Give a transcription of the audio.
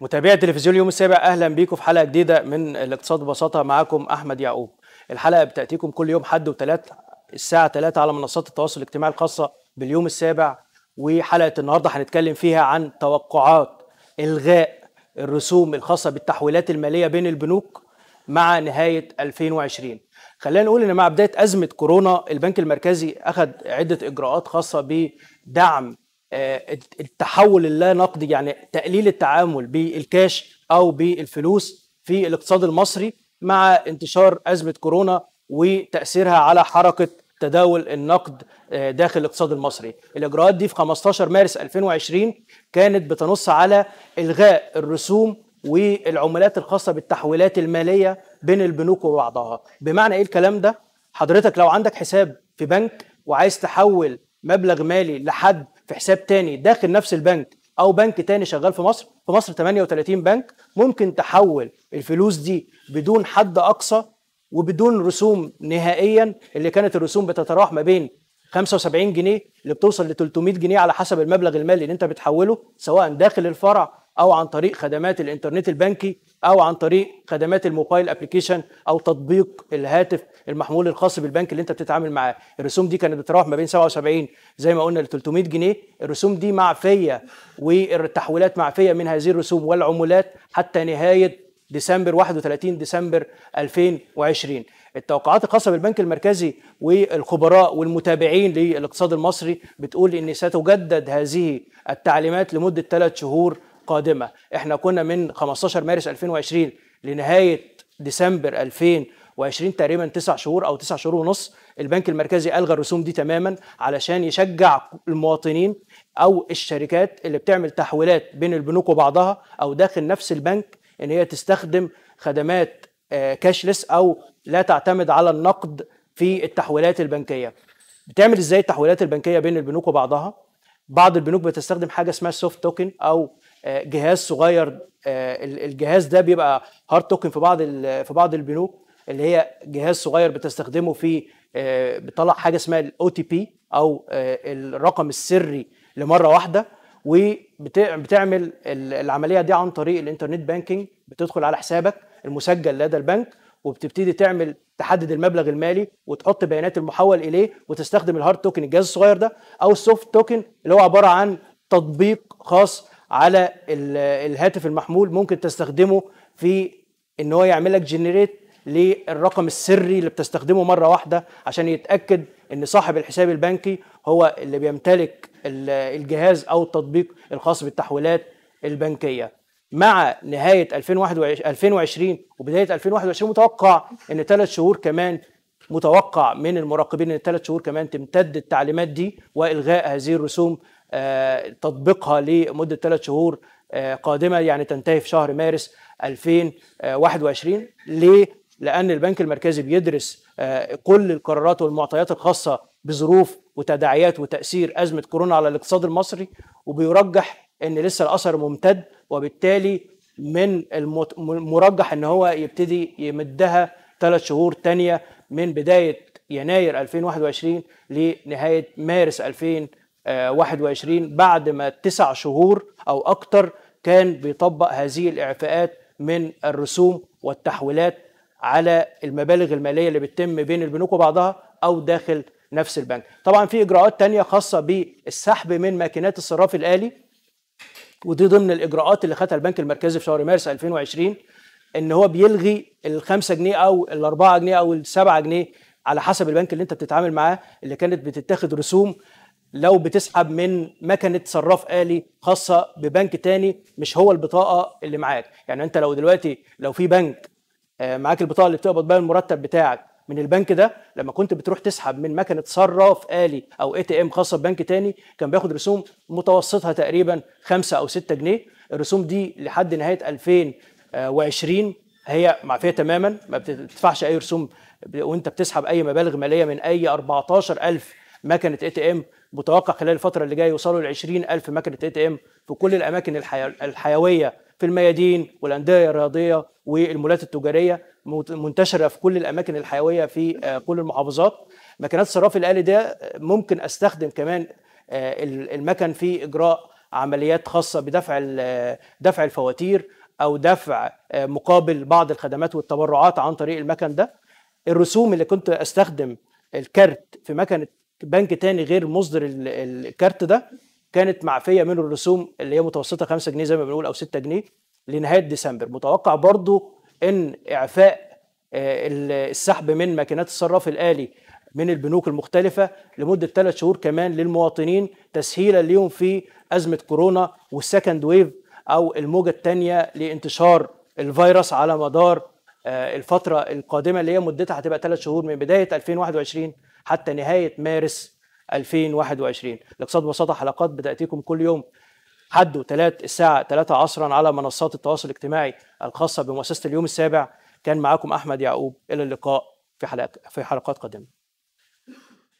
متابعي التلفزيون اليوم السابع اهلا بيكم في حلقه جديده من الاقتصاد ببساطه معاكم احمد يعقوب الحلقه بتاتيكم كل يوم حد وثلاث الساعه 3 على منصات التواصل الاجتماعي الخاصه باليوم السابع وحلقه النهارده هنتكلم فيها عن توقعات الغاء الرسوم الخاصه بالتحويلات الماليه بين البنوك مع نهايه 2020 خلينا نقول ان مع بدايه ازمه كورونا البنك المركزي اخذ عده اجراءات خاصه بدعم آه، التحول اللا نقدي يعني تقليل التعامل بالكاش او بالفلوس في الاقتصاد المصري مع انتشار ازمه كورونا وتاثيرها على حركه تداول النقد آه، داخل الاقتصاد المصري الاجراءات دي في 15 مارس 2020 كانت بتنص على الغاء الرسوم والعملات الخاصه بالتحويلات الماليه بين البنوك وبعضها بمعنى ايه الكلام ده حضرتك لو عندك حساب في بنك وعايز تحول مبلغ مالي لحد في حساب تاني داخل نفس البنك او بنك تاني شغال في مصر في مصر 38 بنك ممكن تحول الفلوس دي بدون حد اقصى وبدون رسوم نهائيا اللي كانت الرسوم بتتراوح ما بين 75 جنيه اللي بتوصل ل 300 جنيه على حسب المبلغ المالي اللي انت بتحوله سواء داخل الفرع او عن طريق خدمات الانترنت البنكي او عن طريق خدمات الموبايل ابلكيشن او تطبيق الهاتف المحمول الخاص بالبنك اللي انت بتتعامل معاه الرسوم دي كانت بتتراوح ما بين 77 زي ما قلنا ل 300 جنيه الرسوم دي معفيه والتحويلات معفيه من هذه الرسوم والعمولات حتى نهايه ديسمبر 31 ديسمبر 2020 التوقعات الخاصة بالبنك المركزي والخبراء والمتابعين للاقتصاد المصري بتقول إن ستجدد هذه التعليمات لمدة ثلاث شهور قادمه احنا كنا من 15 مارس 2020 لنهايه ديسمبر 2020 تقريبا 9 شهور او 9 شهور ونص البنك المركزي الغى الرسوم دي تماما علشان يشجع المواطنين او الشركات اللي بتعمل تحويلات بين البنوك وبعضها او داخل نفس البنك ان هي تستخدم خدمات كاشلس آه، او لا تعتمد على النقد في التحويلات البنكيه بتعمل ازاي التحويلات البنكيه بين البنوك وبعضها بعض البنوك بتستخدم حاجه اسمها سوفت توكن او آه، جهاز صغير آه، الجهاز ده بيبقى هارد توكن في بعض في بعض البنوك اللي هي جهاز صغير بتستخدمه في آه، بتطلع حاجه اسمها الاو تي بي او الرقم السري لمره واحده وبتعمل العمليه دي عن طريق الانترنت بانكينج بتدخل على حسابك المسجل لدى البنك وبتبتدي تعمل تحدد المبلغ المالي وتحط بيانات المحول اليه وتستخدم الهارد توكن الجهاز الصغير ده او السوفت توكن اللي هو عباره عن تطبيق خاص على الهاتف المحمول ممكن تستخدمه في ان هو يعمل لك جنريت للرقم السري اللي بتستخدمه مره واحده عشان يتاكد ان صاحب الحساب البنكي هو اللي بيمتلك الجهاز او التطبيق الخاص بالتحويلات البنكيه مع نهايه 2021 وبدايه 2021 متوقع ان ثلاث شهور كمان متوقع من المراقبين ان ثلاث شهور كمان تمتد التعليمات دي والغاء هذه الرسوم آه، تطبيقها لمده ثلاث شهور آه، قادمه يعني تنتهي في شهر مارس 2021 ليه؟ لان البنك المركزي بيدرس آه، كل القرارات والمعطيات الخاصه بظروف وتداعيات وتاثير ازمه كورونا على الاقتصاد المصري وبيرجح ان لسه الاثر ممتد وبالتالي من المرجح ان هو يبتدي يمدها ثلاث شهور تانية من بداية يناير 2021 لنهاية مارس 2021 بعد ما تسع شهور أو أكتر كان بيطبق هذه الإعفاءات من الرسوم والتحويلات على المبالغ المالية اللي بتتم بين البنوك وبعضها أو داخل نفس البنك طبعا في إجراءات تانية خاصة بالسحب من ماكينات الصراف الآلي ودي ضمن الإجراءات اللي خدها البنك المركزي في شهر مارس 2020 ان هو بيلغي الخمسة جنيه او الاربعة جنيه او السبعة جنيه على حسب البنك اللي انت بتتعامل معاه اللي كانت بتتاخد رسوم لو بتسحب من مكنه صراف آلي خاصه ببنك تاني مش هو البطاقه اللي معاك يعني انت لو دلوقتي لو في بنك آه، معاك البطاقه اللي بتقبض بيها المرتب بتاعك من البنك ده لما كنت بتروح تسحب من مكنه صراف آلي او اي تي ام خاصه ببنك تاني كان بياخد رسوم متوسطها تقريبا 5 او 6 جنيه الرسوم دي لحد نهايه 2000 آه، و20 هي معفيه تماما ما بتدفعش اي رسوم وانت بتسحب اي مبالغ ماليه من اي 14000 مكنه اي تي ام متوقع خلال الفتره اللي جايه يوصلوا ل 20000 مكنه اي تي ام في كل الاماكن الحيويه في الميادين والانديه الرياضيه والمولات التجاريه منتشره في كل الاماكن الحيويه في آه، كل المحافظات مكنات الصراف الالي ده ممكن استخدم كمان آه، المكن في اجراء عمليات خاصه بدفع دفع الفواتير او دفع آه، مقابل بعض الخدمات والتبرعات عن طريق المكن ده الرسوم اللي كنت استخدم الكارت في مكنه بنك تاني غير مصدر الكارت ده كانت معفيه من الرسوم اللي هي متوسطه 5 جنيه زي ما بنقول او 6 جنيه لنهايه ديسمبر متوقع برضو ان اعفاء آه، السحب من ماكينات الصراف الالي من البنوك المختلفة لمدة ثلاث شهور كمان للمواطنين تسهيلا ليهم في أزمة كورونا والسكند ويف او الموجه الثانيه لانتشار الفيروس على مدار آه، الفتره القادمه اللي هي مدتها هتبقى ثلاث شهور من بدايه 2021 حتى نهايه مارس 2021 الاقتصاد ببساطه حلقات بتاتيكم كل يوم حد وثلاث الساعه 3 عصرا على منصات التواصل الاجتماعي الخاصه بمؤسسه اليوم السابع كان معاكم احمد يعقوب الى اللقاء في حلقات في حلقات قادمه